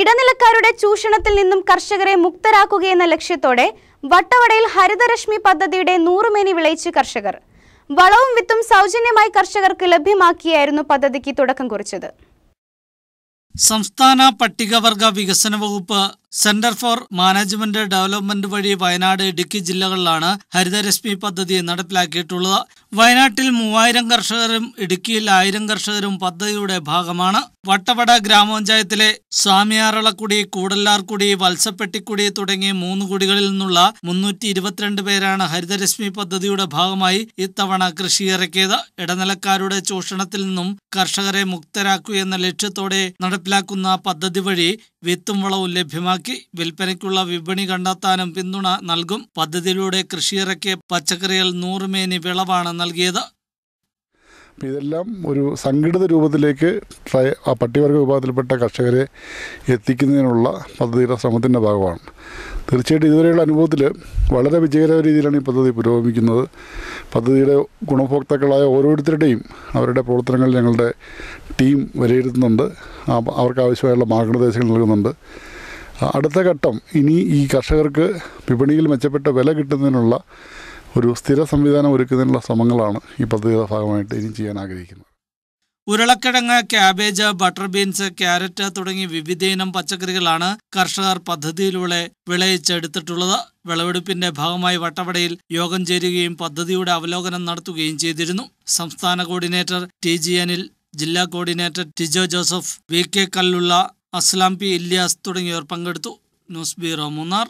ഇടനിലക്കാരുടെ ചൂഷണത്തിൽ നിന്നും കർഷകരെ മുക്തരാക്കുകയെന്ന ലക്ഷ്യത്തോടെ വട്ടവടയിൽ ഹരിതരശ്മി പദ്ധതിയുടെ നൂറുമേനി വിളയിച്ച് കർഷകർ വളവും വിത്തും സൗജന്യമായി കർഷകർക്ക് ലഭ്യമാക്കിയായിരുന്നു പദ്ധതിക്ക് തുടക്കം കുറിച്ചത് സംസ്ഥാന പട്ടികവർഗ വികസന വകുപ്പ് സെന്റർ ഫോർ മാനേജ്മെന്റ് ഡെവലപ്മെന്റ് വഴി വയനാട് ഇടുക്കി ജില്ലകളിലാണ് ഹരിതരശ്മി പദ്ധതി നടപ്പിലാക്കിയിട്ടുള്ളത് വയനാട്ടിൽ മൂവായിരം കർഷകരും ഇടുക്കിയിൽ ആയിരം കർഷകരും പദ്ധതിയുടെ ഭാഗമാണ് വട്ടവട ഗ്രാമപഞ്ചായത്തിലെ സ്വാമിയാറളക്കുടി കൂടല്ലാർക്കുടി വത്സപ്പെട്ടിക്കുടി തുടങ്ങിയ മൂന്ന് കുടികളിൽ നിന്നുള്ള മുന്നൂറ്റി ഇരുപത്തിരണ്ട് പേരാണ് ഹരിതരശ്മി പദ്ധതിയുടെ ഭാഗമായി ഇത്തവണ ഇറക്കിയത് ഇടനിലക്കാരുടെ ചൂഷണത്തിൽ നിന്നും കർഷകരെ മുക്തരാക്കുക എന്ന ലക്ഷ്യത്തോടെ നടപ്പിലാക്കുന്ന പദ്ധതി വഴി വിത്തും വളവും ലഭ്യമാക്കി വിൽപ്പനയ്ക്കുള്ള വിപണി കണ്ടെത്താനും പിന്തുണ നൽകും പദ്ധതിയിലൂടെ കൃഷിയിറക്കിയ പച്ചക്കറികൾ നൂറുമേനി വിളവാണ് നൽകിയത് ഇതെല്ലാം ഒരു സംഘടിത രൂപത്തിലേക്ക് ട്രൈ ആ പട്ടികവർഗ വിഭാഗത്തിൽപ്പെട്ട കർഷകരെ എത്തിക്കുന്നതിനുള്ള പദ്ധതിയുടെ ശ്രമത്തിൻ്റെ ഭാഗമാണ് തീർച്ചയായിട്ടും ഇതുവരെയുള്ള അനുഭവത്തിൽ വളരെ വിജയകരമായ രീതിയിലാണ് ഈ പദ്ധതി പുരോഗമിക്കുന്നത് പദ്ധതിയുടെ ഗുണഭോക്താക്കളായ ഓരോരുത്തരുടെയും അവരുടെ പ്രവർത്തനങ്ങൾ ഞങ്ങളുടെ ടീം വിലയിരുത്തുന്നുണ്ട് അവർക്ക് ആവശ്യമായുള്ള മാർഗനിർദ്ദേശങ്ങൾ നൽകുന്നുണ്ട് അടുത്ത ഘട്ടം ഇനി ഈ കർഷകർക്ക് വിപണിയിൽ മെച്ചപ്പെട്ട വില കിട്ടുന്നതിനുള്ള ഒരു സ്ഥിര സംവിധാനം ഒരുക്കുന്നതിനുള്ള ശ്രമങ്ങളാണ് ഈ പദ്ധതിയുടെ ഭാഗമായിട്ട് ഇനി ചെയ്യാൻ ആഗ്രഹിക്കുന്നത് ഉരുളക്കിഴങ്ങ് ക്യാബേജ് ബട്ടർ ബീൻസ് ക്യാരറ്റ് തുടങ്ങി ഇനം പച്ചക്കറികളാണ് കർഷകർ പദ്ധതിയിലൂടെ വിളയിച്ചെടുത്തിട്ടുള്ളത് വിളവെടുപ്പിന്റെ ഭാഗമായി വട്ടവടയിൽ യോഗം ചേരുകയും പദ്ധതിയുടെ അവലോകനം നടത്തുകയും ചെയ്തിരുന്നു സംസ്ഥാന കോർഡിനേറ്റർ ടി ജി അനിൽ ജില്ലാ coordinator Tijo Joseph V K കല്ലുള്ള അസ്ലാം പി ഇല്യാസ് തുടങ്ങിയവർ പങ്കെടുത്തു ന്യൂസ് ബ്യൂറോ മൂന്നാർ